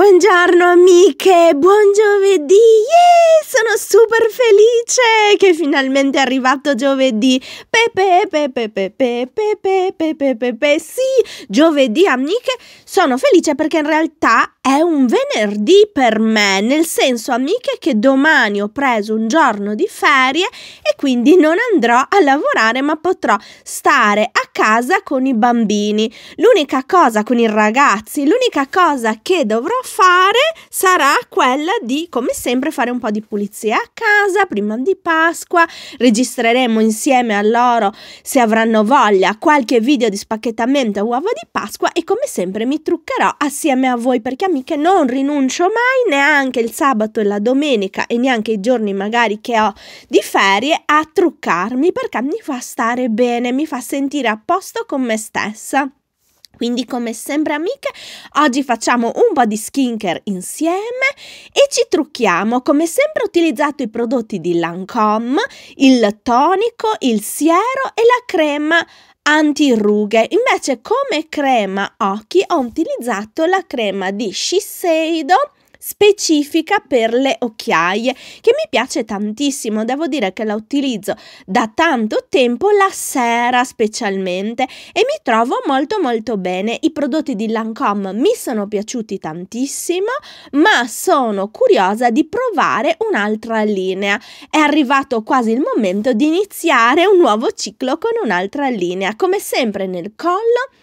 Buongiorno amiche, buon giovedì! Yeah, sono super felice che finalmente è arrivato giovedì. Pepe, pepe, pepe, pepe, pepe, pepe, sì, giovedì amiche, sono felice perché in realtà è un venerdì per me, nel senso amiche che domani ho preso un giorno di ferie e quindi non andrò a lavorare ma potrò stare a casa con i bambini. L'unica cosa con i ragazzi, l'unica cosa che dovrò fare sarà quella di, come sempre, fare un po' di pulizia a casa prima di Pasqua. Registreremo insieme a loro, se avranno voglia, qualche video di spacchettamento a uova di Pasqua e come sempre mi truccherò assieme a voi perché amiche non rinuncio mai neanche il sabato e la domenica e neanche i giorni magari che ho di ferie a truccarmi perché mi fa stare bene, mi fa sentire a posto con me stessa. Quindi come sempre amiche, oggi facciamo un po' di skincare insieme e ci trucchiamo. Come sempre ho utilizzato i prodotti di Lancome, il tonico, il siero e la crema anti rughe. Invece come crema occhi ho utilizzato la crema di Shiseido specifica per le occhiaie che mi piace tantissimo, devo dire che la utilizzo da tanto tempo la sera specialmente e mi trovo molto molto bene. I prodotti di Lancome mi sono piaciuti tantissimo, ma sono curiosa di provare un'altra linea. È arrivato quasi il momento di iniziare un nuovo ciclo con un'altra linea. Come sempre nel collo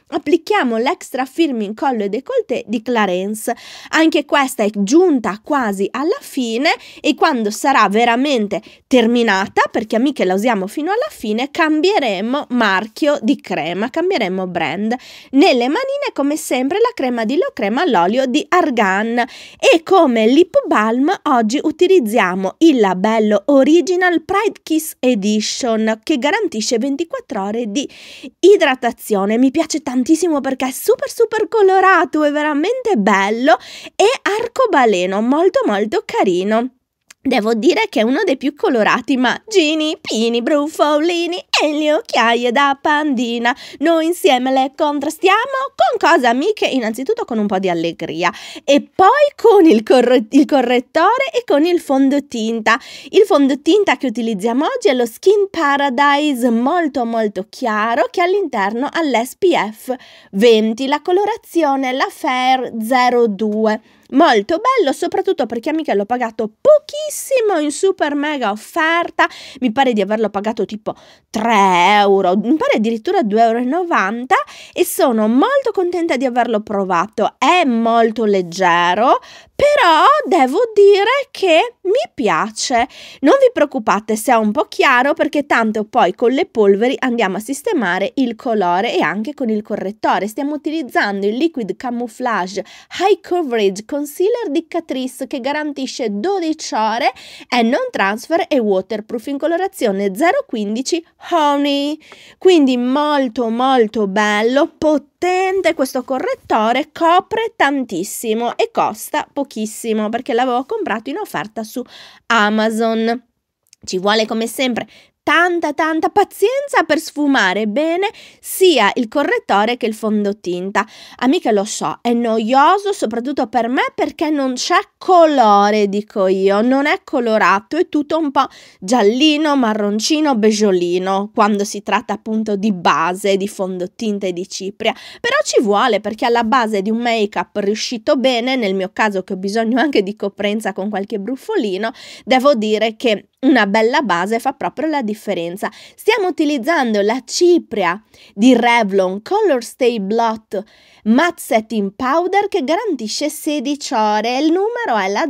applichiamo l'extra firming collo e décolleté di Clarence. Anche questa è giunta quasi alla fine e quando sarà veramente terminata, perché amiche la usiamo fino alla fine, cambieremo marchio di crema, cambieremo brand. Nelle manine come sempre la crema di Locrema all'olio di Argan e come lip balm oggi utilizziamo il labello Original Pride Kiss Edition che garantisce 24 ore di idratazione. Mi piace tantissimo perché è super super colorato, è veramente bello e arcobaleno arcobaleno molto molto carino. Devo dire che è uno dei più colorati, ma Gini, Pini, Brufolini e le occhiaie da pandina. Noi insieme le contrastiamo con cosa amiche? Innanzitutto con un po' di allegria e poi con il, corre il correttore e con il fondotinta. Il fondotinta che utilizziamo oggi è lo Skin Paradise molto molto chiaro che all'interno ha l'SPF 20, la colorazione la Fair 02. Molto bello, soprattutto perché amica l'ho pagato pochissimo in super mega offerta. Mi pare di averlo pagato tipo 3 euro, mi pare addirittura 2,90 euro. E sono molto contenta di averlo provato. È molto leggero, però devo dire che mi piace. Non vi preoccupate se è un po' chiaro perché tanto poi con le polveri andiamo a sistemare il colore e anche con il correttore. Stiamo utilizzando il Liquid Camouflage High Coverage Concealer di Catrice che garantisce 12 ore, è non transfer e waterproof in colorazione 015 Honey. Quindi molto molto bello, potente tende, questo correttore copre tantissimo e costa pochissimo perché l'avevo comprato in offerta su Amazon. Ci vuole come sempre tanta tanta pazienza per sfumare bene sia il correttore che il fondotinta. Amiche lo so, è noioso soprattutto per me perché non c'è colore, dico io, non è colorato, è tutto un po' giallino, marroncino, beggiolino quando si tratta appunto di base, di fondotinta e di cipria. Però ci vuole perché alla base di un make-up riuscito bene, nel mio caso che ho bisogno anche di coprenza con qualche brufolino, devo dire che una bella base fa proprio la differenza differenza. Stiamo utilizzando la cipria di Revlon Color Stay Blot Matte Setting Powder che garantisce 16 ore. Il numero è la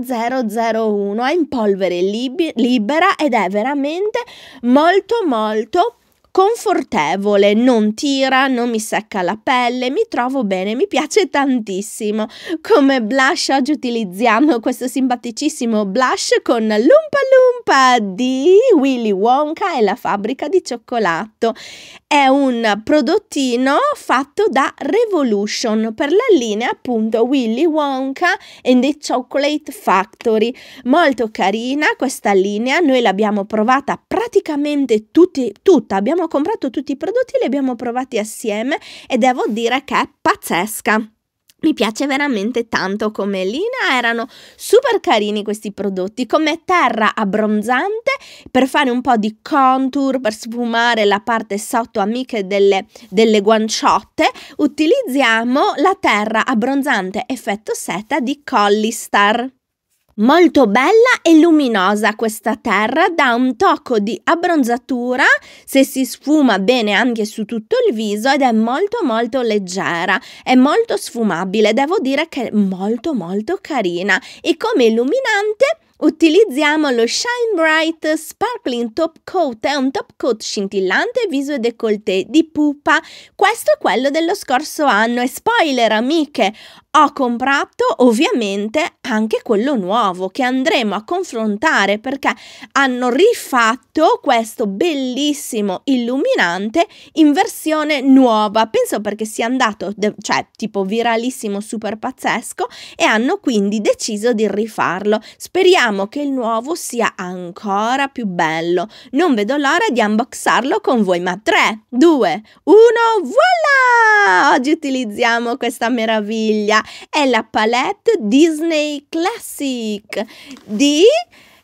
001, è in polvere libera ed è veramente molto molto confortevole, non tira, non mi secca la pelle, mi trovo bene, mi piace tantissimo. Come blush oggi utilizziamo questo simpaticissimo blush con Lumpa Lumpa di Willy Wonka e la fabbrica di cioccolato. È un prodottino fatto da Revolution per la linea appunto Willy Wonka and the Chocolate Factory. Molto carina questa linea, noi l'abbiamo provata praticamente tutti, tutta, abbiamo abbiamo comprato tutti i prodotti, li abbiamo provati assieme e devo dire che è pazzesca. Mi piace veramente tanto come linea, erano super carini questi prodotti, come terra abbronzante per fare un po' di contour, per sfumare la parte sotto amiche delle, delle guanciotte, utilizziamo la terra abbronzante effetto seta di Collistar. Molto bella e luminosa questa terra, dà un tocco di abbronzatura se si sfuma bene anche su tutto il viso ed è molto molto leggera, è molto sfumabile, devo dire che è molto molto carina e come illuminante Utilizziamo lo Shine Bright Sparkling Top Coat, è un top coat scintillante viso e décolleté di pupa. Questo è quello dello scorso anno e spoiler amiche, ho comprato ovviamente anche quello nuovo che andremo a confrontare perché hanno rifatto questo bellissimo illuminante in versione nuova. Penso perché sia andato, cioè tipo viralissimo, super pazzesco e hanno quindi deciso di rifarlo. Speriamo che il nuovo sia ancora più bello. Non vedo l'ora di unboxarlo con voi, ma 3, 2, 1, voilà! Oggi utilizziamo questa meraviglia è la palette Disney Classic di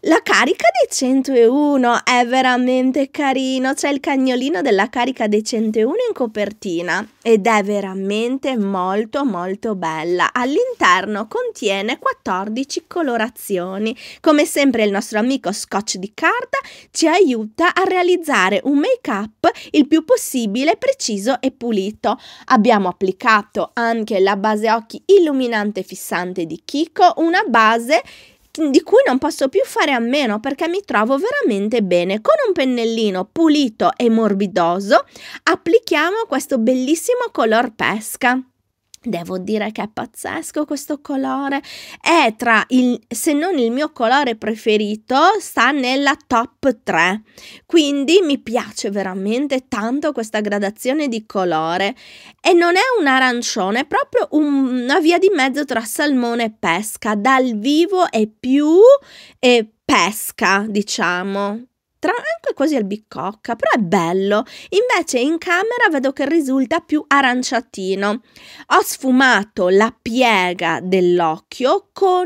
la carica dei 101 è veramente carino, c'è il cagnolino della carica dei 101 in copertina ed è veramente molto molto bella. All'interno contiene 14 colorazioni. Come sempre il nostro amico scotch di carta ci aiuta a realizzare un make-up il più possibile preciso e pulito. Abbiamo applicato anche la base occhi illuminante fissante di Kiko, una base di cui non posso più fare a meno perché mi trovo veramente bene. Con un pennellino pulito e morbidoso applichiamo questo bellissimo color pesca. Devo dire che è pazzesco questo colore. È tra il, se non il mio colore preferito, sta nella top 3. Quindi mi piace veramente tanto questa gradazione di colore. E non è un arancione, è proprio un, una via di mezzo tra salmone e pesca. Dal vivo è più eh, pesca, diciamo tra anche quasi al bicocca, però è bello. Invece in camera vedo che risulta più aranciatino. Ho sfumato la piega dell'occhio con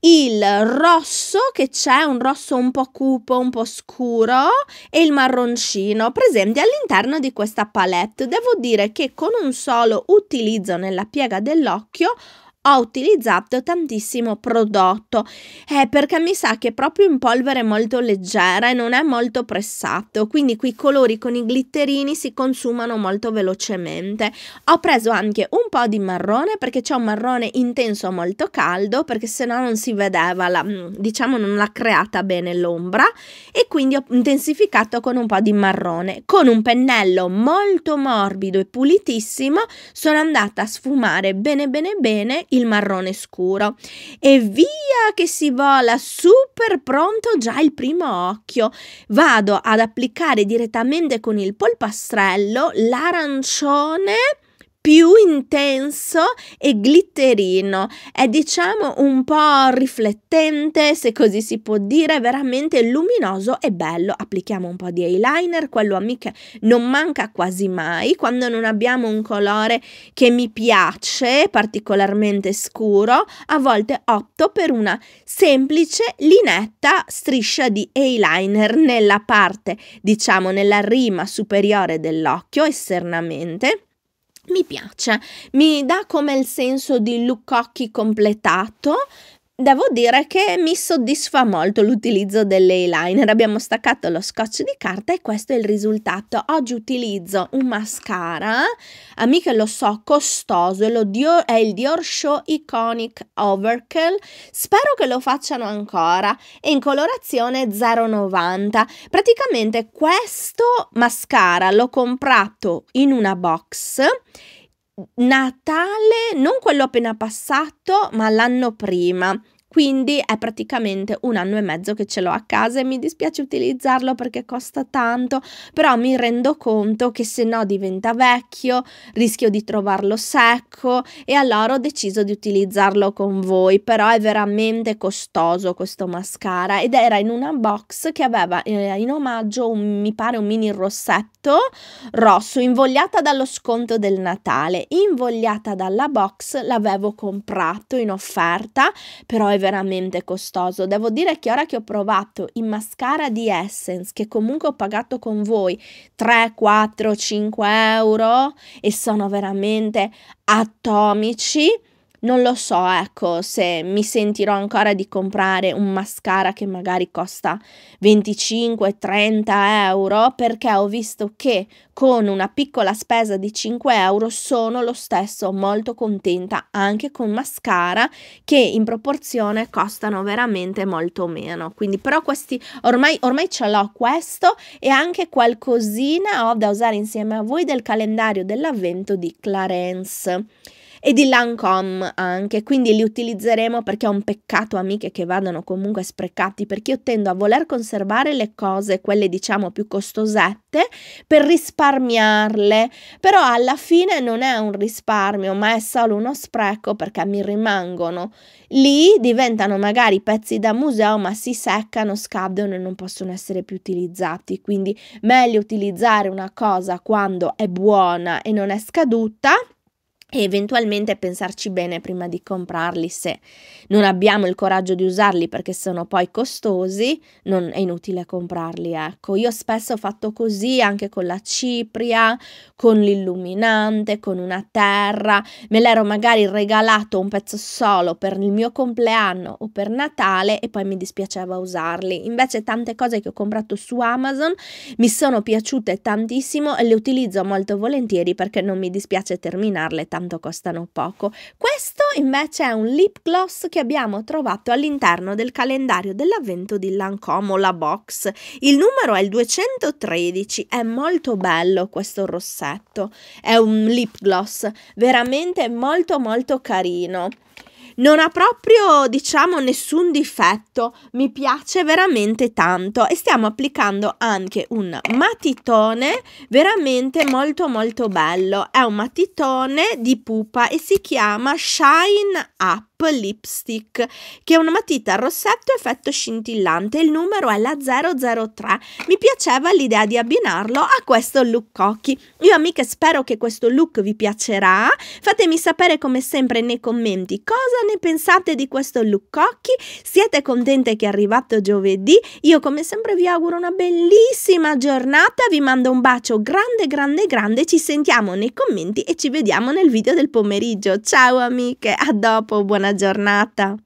il rosso che c'è, un rosso un po' cupo, un po' scuro e il marroncino presenti all'interno di questa palette. Devo dire che con un solo utilizzo nella piega dell'occhio ho utilizzato tantissimo prodotto eh, perché mi sa che proprio in polvere è molto leggera e non è molto pressato quindi quei colori con i glitterini si consumano molto velocemente ho preso anche un po' di marrone perché c'è un marrone intenso molto caldo perché sennò non si vedeva la, mm, diciamo non l'ha creata bene l'ombra e quindi ho intensificato con un po' di marrone con un pennello molto morbido e pulitissimo sono andata a sfumare bene bene bene il marrone scuro. E via che si vola, super pronto già il primo occhio. Vado ad applicare direttamente con il polpastrello l'arancione più intenso e glitterino. È diciamo un po' riflettente, se così si può dire, veramente luminoso e bello. Applichiamo un po' di eyeliner, quello a me che non manca quasi mai. Quando non abbiamo un colore che mi piace, particolarmente scuro, a volte opto per una semplice linetta striscia di eyeliner nella parte, diciamo, nella rima superiore dell'occhio esternamente mi piace, mi dà come il senso di look completato, Devo dire che mi soddisfa molto l'utilizzo dell'eyeliner, abbiamo staccato lo scotch di carta e questo è il risultato. Oggi utilizzo un mascara, amiche lo so, costoso, è, Dior, è il Dior Show Iconic Overkill, spero che lo facciano ancora, è in colorazione 0,90. Praticamente questo mascara l'ho comprato in una box Natale, non quello appena passato, ma l'anno prima. Quindi è praticamente un anno e mezzo che ce l'ho a casa e mi dispiace utilizzarlo perché costa tanto, però mi rendo conto che se no diventa vecchio, rischio di trovarlo secco e allora ho deciso di utilizzarlo con voi, però è veramente costoso questo mascara ed era in una box che aveva eh, in omaggio un, mi pare un mini rossetto rosso invogliata dallo sconto del Natale, invogliata dalla box l'avevo comprato in offerta, però è veramente costoso. Devo dire che ora che ho provato i mascara di Essence, che comunque ho pagato con voi 3, 4, 5 euro e sono veramente atomici, non lo so, ecco, se mi sentirò ancora di comprare un mascara che magari costa 25-30 euro, perché ho visto che con una piccola spesa di 5 euro sono lo stesso molto contenta anche con mascara che in proporzione costano veramente molto meno. Quindi però questi ormai, ormai ce l'ho questo e anche qualcosina ho da usare insieme a voi del calendario dell'avvento di Clarence e di Lancome anche, quindi li utilizzeremo perché è un peccato amiche che vadano comunque sprecati perché io tendo a voler conservare le cose, quelle diciamo più costosette, per risparmiarle, però alla fine non è un risparmio ma è solo uno spreco perché mi rimangono lì, diventano magari pezzi da museo ma si seccano, scadono e non possono essere più utilizzati, quindi meglio utilizzare una cosa quando è buona e non è scaduta e eventualmente pensarci bene prima di comprarli se non abbiamo il coraggio di usarli perché sono poi costosi, non è inutile comprarli, ecco. Io spesso ho fatto così anche con la cipria, con l'illuminante, con una terra, me l'ero magari regalato un pezzo solo per il mio compleanno o per Natale e poi mi dispiaceva usarli. Invece tante cose che ho comprato su Amazon mi sono piaciute tantissimo e le utilizzo molto volentieri perché non mi dispiace terminarle tanto tanto costano poco. Questo invece è un lip gloss che abbiamo trovato all'interno del calendario dell'avvento di Lancome la box. Il numero è il 213, è molto bello questo rossetto. È un lip gloss veramente molto molto carino non ha proprio, diciamo, nessun difetto, mi piace veramente tanto e stiamo applicando anche un matitone veramente molto molto bello, è un matitone di pupa e si chiama Shine Up Lipstick, che è una matita al rossetto effetto scintillante. Il numero è la 003. Mi piaceva l'idea di abbinarlo a questo look occhi. Io amiche spero che questo look vi piacerà. Fatemi sapere come sempre nei commenti cosa ne pensate di questo look occhi. Siete contente che è arrivato giovedì? Io come sempre vi auguro una bellissima giornata. Vi mando un bacio grande, grande, grande. Ci sentiamo nei commenti e ci vediamo nel video del pomeriggio. Ciao amiche, a dopo, buona buona giornata.